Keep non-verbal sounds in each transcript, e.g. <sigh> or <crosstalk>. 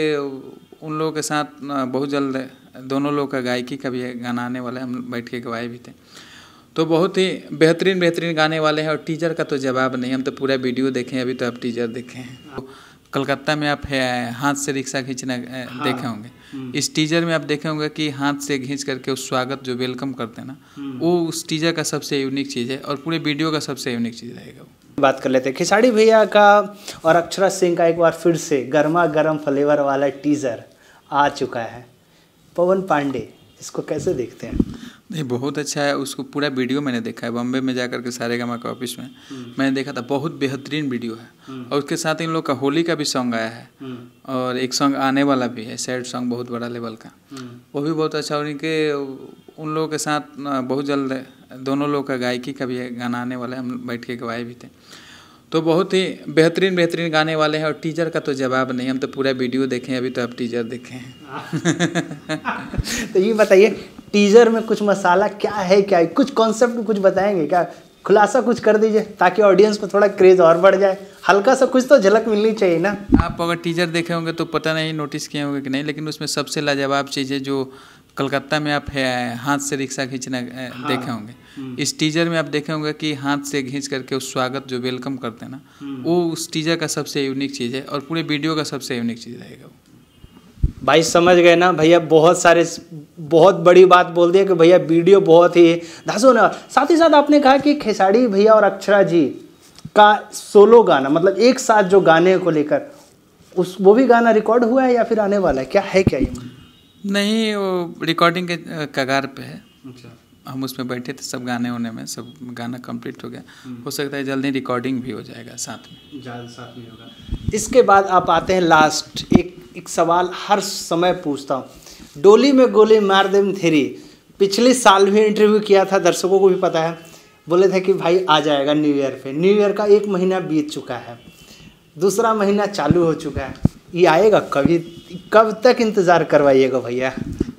उन लोगों के साथ बहुत जल्द दोनों लोग का गायकी का भी गाना आने वाला है हम बैठ के गवाए भी थे तो बहुत ही बेहतरीन बेहतरीन गाने वाले हैं और टीजर का तो जवाब नहीं हम तो पूरा वीडियो देखे अभी तो आप टीजर देखे हैं तो कलकत्ता में आप हाथ से रिक्शा खींचना हाँ। देखे होंगे हम्म। इस टीजर में आप देखे होंगे कि हाथ से खींच करके उस स्वागत जो वेलकम करते हैं ना हम्म। वो उस टीजर का सबसे यूनिक चीज़ है और पूरे वीडियो का सबसे यूनिक चीज़ रहेगा वो बात कर लेते हैं खिसाड़ी भैया का और अक्षरा सिंह का एक बार फिर से गर्मा गर्म फ्लेवर वाला टीज़र आ चुका है पवन पांडे इसको कैसे देखते हैं नहीं बहुत अच्छा है उसको पूरा वीडियो मैंने देखा है बॉम्बे में जाकर के सारे गामा के ऑफिस में हम्म। मैंने देखा था बहुत बेहतरीन वीडियो है हम्म। और उसके साथ इन लोग का होली का भी सॉन्ग आया है हम्म। और एक सॉन्ग आने वाला भी है सैड सॉन्ग बहुत बड़ा लेवल का वो भी बहुत अच्छा और इनके उन लोगों के साथ बहुत जल्द दोनों लोग का गायकी का भी गाना आने वाला है हम बैठ के गवाए भी थे तो बहुत ही बेहतरीन बेहतरीन गाने वाले हैं और टीजर का तो जवाब नहीं हम तो पूरा वीडियो देखें अभी तो आप टीजर देखे हैं तो ये बताइए टीजर में कुछ मसाला क्या है क्या है कुछ कॉन्सेप्ट कुछ बताएंगे क्या खुलासा कुछ कर दीजिए ताकि ऑडियंस को थोड़ा क्रेज और बढ़ जाए हल्का सा कुछ तो झलक मिलनी चाहिए ना आप अगर टीजर देखे होंगे तो पता नहीं नोटिस किए होंगे कि नहीं लेकिन उसमें सबसे लाजवाब चीज़ें जो कलकत्ता में आप है हाथ से रिक्शा खींचना हाँ, देखे होंगे हम्म। इस टीजर में आप देखे होंगे कि हाथ से खींच करके उस स्वागत जो वेलकम करते हैं ना हम्म। वो उस टीजर का सबसे यूनिक चीज़ है और पूरे वीडियो का सबसे यूनिक चीज़ रहेगा वो भाई समझ गए ना भैया बहुत सारे बहुत बड़ी बात बोल दिया कि भैया वीडियो बहुत ही धासो ना साथ ही साथ आपने कहा कि खेसाड़ी भैया और अक्षरा जी का सोलो गाना मतलब एक साथ जो गाने को लेकर उस वो भी गाना रिकॉर्ड हुआ है या फिर आने वाला है क्या है क्या ये नहीं वो रिकॉर्डिंग के कगार पे है अच्छा हम उसमें बैठे थे सब गाने होने में सब गाना कंप्लीट हो गया हम्म। हो सकता है जल्दी रिकॉर्डिंग भी हो जाएगा साथ में साथ में होगा इसके बाद आप आते हैं लास्ट एक एक सवाल हर समय पूछता हूँ डोली में गोली मार दे थेरी पिछले साल भी इंटरव्यू किया था दर्शकों को भी पता है बोले थे कि भाई आ जाएगा न्यू ईयर पे न्यू ईयर का एक महीना बीत चुका है दूसरा महीना चालू हो चुका है ये आएगा कभी कब तक इंतज़ार करवाइएगा भैया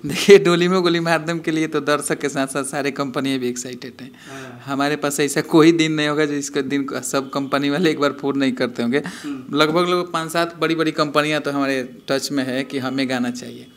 देखिए डोली में गोली मारदम के लिए तो दर्शक के साथ साथ सारे कंपनियाँ भी एक्साइटेड हैं हाँ। हमारे पास ऐसा कोई दिन नहीं होगा जिसके दिन सब कंपनी वाले एक बार फोन नहीं करते होंगे हम्म। लगभग लगभग पाँच सात बड़ी बड़ी कंपनियाँ तो हमारे टच में है कि हमें गाना चाहिए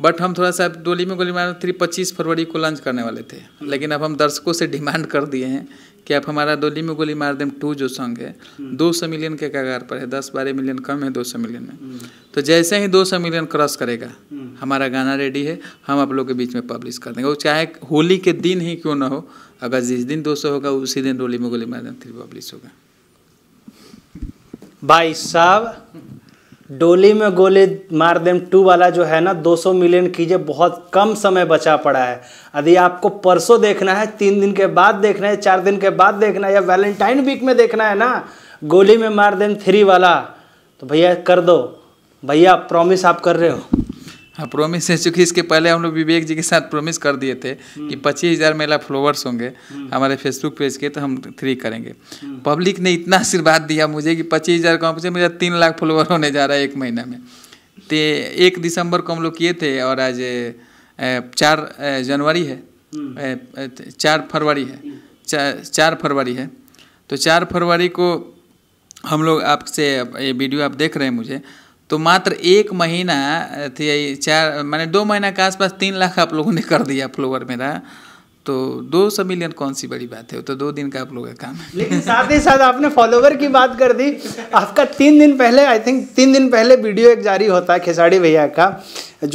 बट हम्म। हम थोड़ा सा डोली में गोली मारदम थ्री पच्चीस फरवरी को लॉन्च करने वाले थे हम्म। लेकिन अब हम दर्शकों से डिमांड कर दिए हैं कि आप हमारा डोली में गोली मार दें टू जो सॉन्ग है हम्म। दो सौ मिलियन के कगार पर है दस बारह मिलियन कम है दो सौ मिलियन में हम्म। तो जैसे ही दो सौ मिलियन क्रॉस करेगा हम्म। हमारा गाना रेडी है हम आप लोग के बीच में पब्लिश कर देंगे वो चाहे होली के दिन ही क्यों ना हो अगर जिस दिन दो सौ होगा उसी दिन डोली में गोली मार दें थ्री पब्लिश होगा भाई साहब डोली में गोले मार देम टू वाला जो है ना 200 मिलियन कीजिए बहुत कम समय बचा पड़ा है यदि आपको परसों देखना है तीन दिन के बाद देखना है चार दिन के बाद देखना है या वैलेंटाइन वीक में देखना है ना गोली में मार देम थ्री वाला तो भैया कर दो भैया प्रॉमिस आप कर रहे हो हाँ प्रोमिस है चूँकि इसके पहले हम लोग विवेक जी के साथ प्रोमिस कर दिए थे हम्म। कि पच्चीस हज़ार मेला फ्लोवर्स होंगे हम्म। हमारे फेसबुक पेज के तो हम थ्री करेंगे पब्लिक हम्म। ने इतना आशीर्वाद दिया मुझे कि पच्चीस हज़ार कहाँ पहुँचे मेरा तीन लाख फ्लोवर होने जा रहा है एक महीना में तो एक दिसंबर को हम लोग किए थे और आज चार जनवरी है चार फरवरी है चार फरवरी है तो चार फरवरी को हम लोग आपसे ये वीडियो आप देख रहे हैं मुझे तो मात्र एक महीना थी चार मैंने दो महीना के आसपास तीन लाख आप लोगों ने कर दिया फ्लोवर मेरा तो दो सौ मिलियन कौन सी बड़ी बात है वो तो दो दिन का आप लोगों का काम है लेकिन साथ ही साथ आपने फॉलोवर की बात कर दी आपका तीन दिन पहले आई थिंक तीन दिन पहले वीडियो एक जारी होता है खेसाड़ी भैया का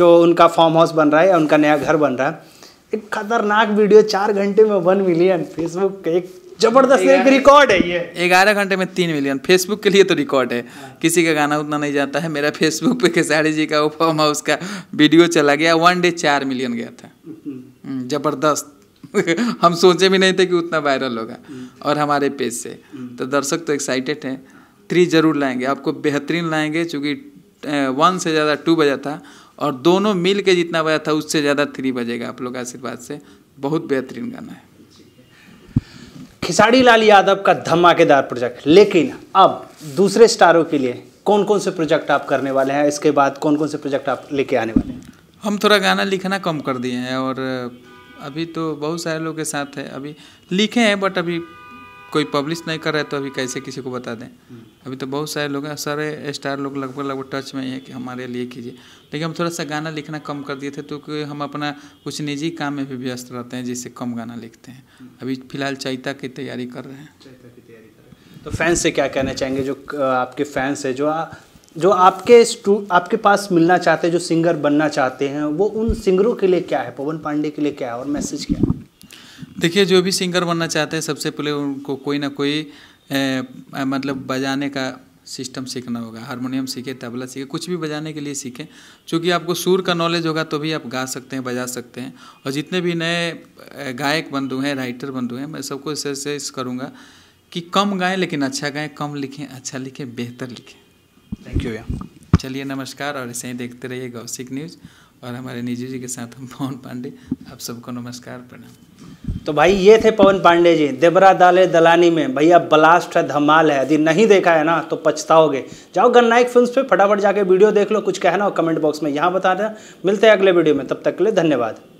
जो उनका फार्म हाउस बन रहा है उनका नया घर बन रहा है एक खतरनाक वीडियो चार घंटे में वन मिलियन फेसबुक एक जबरदस्त एक रिकॉर्ड है ये ग्यारह घंटे में तीन मिलियन फेसबुक के लिए तो रिकॉर्ड है किसी का गाना उतना नहीं जाता है मेरा फेसबुक पे खेसारी जी का हाउस का वीडियो चला गया वन डे चार मिलियन गया था हम्म। हम्म, जबरदस्त <laughs> हम सोचे भी नहीं थे कि उतना वायरल होगा हम्म। और हमारे पेज से तो दर्शक तो एक्साइटेड हैं थ्री जरूर लाएंगे आपको बेहतरीन लाएंगे चूँकि वन से ज़्यादा टू बजा था और दोनों मिल के जितना बजा था उससे ज़्यादा थ्री बजेगा आप लोग आशीर्वाद से बहुत बेहतरीन गाना है खिसाड़ी लाल यादव का धमाकेदार प्रोजेक्ट लेकिन अब दूसरे स्टारों के लिए कौन कौन से प्रोजेक्ट आप करने वाले हैं इसके बाद कौन कौन से प्रोजेक्ट आप लेके आने वाले हैं हम थोड़ा गाना लिखना कम कर दिए हैं और अभी तो बहुत सारे लोग के साथ है अभी लिखे हैं बट अभी कोई पब्लिश नहीं कर रहा है तो अभी कैसे किसी को बता दें हम्म। अभी तो बहुत सारे लोग हैं सारे स्टार लोग लगभग लगभग टच में ही है कि हमारे लिए कीजिए लेकिन हम थोड़ा सा गाना लिखना कम कर दिए थे तो कि हम अपना कुछ निजी काम में भी व्यस्त रहते हैं जिससे कम गाना लिखते हैं हम्म। अभी फिलहाल चैता की तैयारी कर रहे हैं चैता की तैयारी कर रहे हैं तो फैंस से क्या कहना चाहेंगे जो आपके फैंस है जो जो आपके स्टू आपके पास मिलना चाहते हैं जो सिंगर बनना चाहते हैं वो उन सिंगरों के लिए क्या है पवन पांडे के लिए क्या है और मैसेज क्या है देखिए जो भी सिंगर बनना चाहते हैं सबसे पहले उनको कोई ना कोई ए, मतलब बजाने का सिस्टम सीखना होगा हारमोनियम सीखे तबला सीखे कुछ भी बजाने के लिए सीखें क्योंकि आपको सुर का नॉलेज होगा तो भी आप गा सकते हैं बजा सकते हैं और जितने भी नए गायक बंधु हैं राइटर बंधु हैं मैं सबको सजेस्ट करूँगा कि कम गाएं लेकिन अच्छा गाएं कम लिखें अच्छा लिखें बेहतर लिखें थैंक यू भैया चलिए नमस्कार और ऐसे ही देखते रहिए गौसिक न्यूज़ और हमारे निजी जी के साथ हम मोहन पांडे आप सबको नमस्कार प्रणाम तो भाई ये थे पवन पांडे जी देबरा दाले दलानी में भैया ब्लास्ट है धमाल है यदि नहीं देखा है ना तो पछताओगे जाओ गन्नाइक फिल्म पे फटाफट जाके वीडियो देख लो कुछ कहना हो कमेंट बॉक्स में यहाँ बता देना मिलते हैं अगले वीडियो में तब तक के लिए धन्यवाद